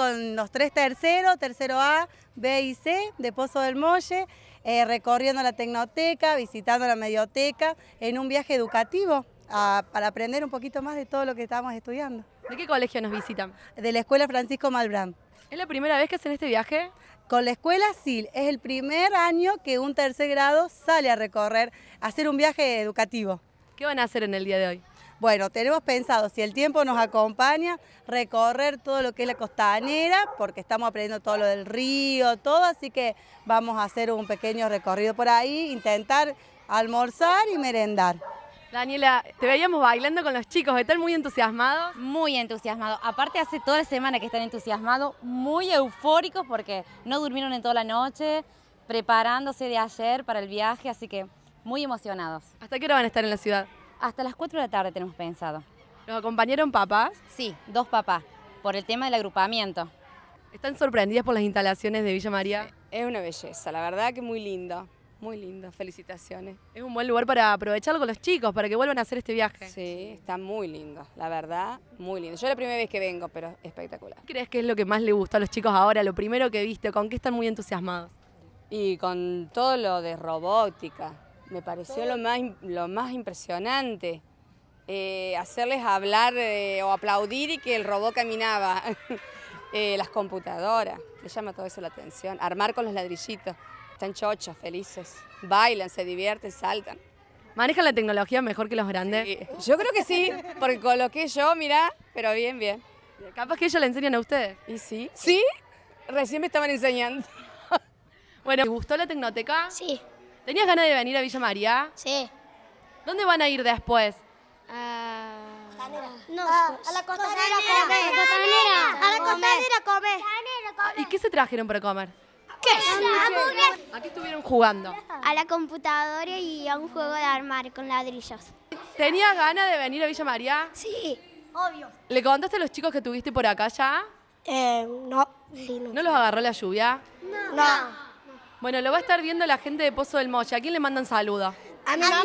Con los tres terceros, tercero A, B y C de Pozo del Molle, eh, recorriendo la Tecnoteca, visitando la Medioteca, en un viaje educativo para aprender un poquito más de todo lo que estamos estudiando. ¿De qué colegio nos visitan? De la Escuela Francisco Malbrán. ¿Es la primera vez que hacen este viaje? Con la escuela sí, es el primer año que un tercer grado sale a recorrer, a hacer un viaje educativo. ¿Qué van a hacer en el día de hoy? Bueno, tenemos pensado, si el tiempo nos acompaña, recorrer todo lo que es la costanera, porque estamos aprendiendo todo lo del río, todo, así que vamos a hacer un pequeño recorrido por ahí, intentar almorzar y merendar. Daniela, te veíamos bailando con los chicos, ¿están muy entusiasmados? Muy entusiasmados, aparte hace toda la semana que están entusiasmados, muy eufóricos porque no durmieron en toda la noche, preparándose de ayer para el viaje, así que muy emocionados. ¿Hasta qué hora van a estar en la ciudad? Hasta las 4 de la tarde tenemos pensado. ¿Nos acompañaron papás? Sí, dos papás, por el tema del agrupamiento. ¿Están sorprendidas por las instalaciones de Villa María? Es una belleza, la verdad que muy lindo, muy lindo, felicitaciones. Es un buen lugar para aprovechar con los chicos, para que vuelvan a hacer este viaje. Sí, está muy lindo, la verdad, muy lindo. Yo la primera vez que vengo, pero espectacular. crees que es lo que más le gusta a los chicos ahora, lo primero que viste? ¿Con qué están muy entusiasmados? Y con todo lo de robótica, me pareció lo más, lo más impresionante. Eh, hacerles hablar eh, o aplaudir y que el robot caminaba. Eh, las computadoras, le llama todo eso la atención. Armar con los ladrillitos. Están chochos, felices. Bailan, se divierten, saltan. ¿Manejan la tecnología mejor que los grandes? yo creo que sí, porque coloqué yo, mirá, pero bien, bien. Capaz que ellos la enseñan a ustedes. ¿Y sí? ¿Sí? Recién me estaban enseñando. bueno, ¿te gustó la Tecnoteca? Sí. ¿Tenías ganas de venir a Villa María? Sí. ¿Dónde van a ir después? No, a la costanera, comer. A la costanera comer. ¿Y qué se trajeron para comer? ¿Qué? ¿A qué estuvieron jugando? A la computadora y a un juego de armar con ladrillos. ¿Tenías ganas de venir a Villa María? Sí, obvio. ¿Le contaste a los chicos que tuviste por acá ya? Eh, no. no. ¿No los agarró la lluvia? no. Bueno, lo va a estar viendo la gente de Pozo del Moche. ¿A quién le mandan saludos? A A mi mamá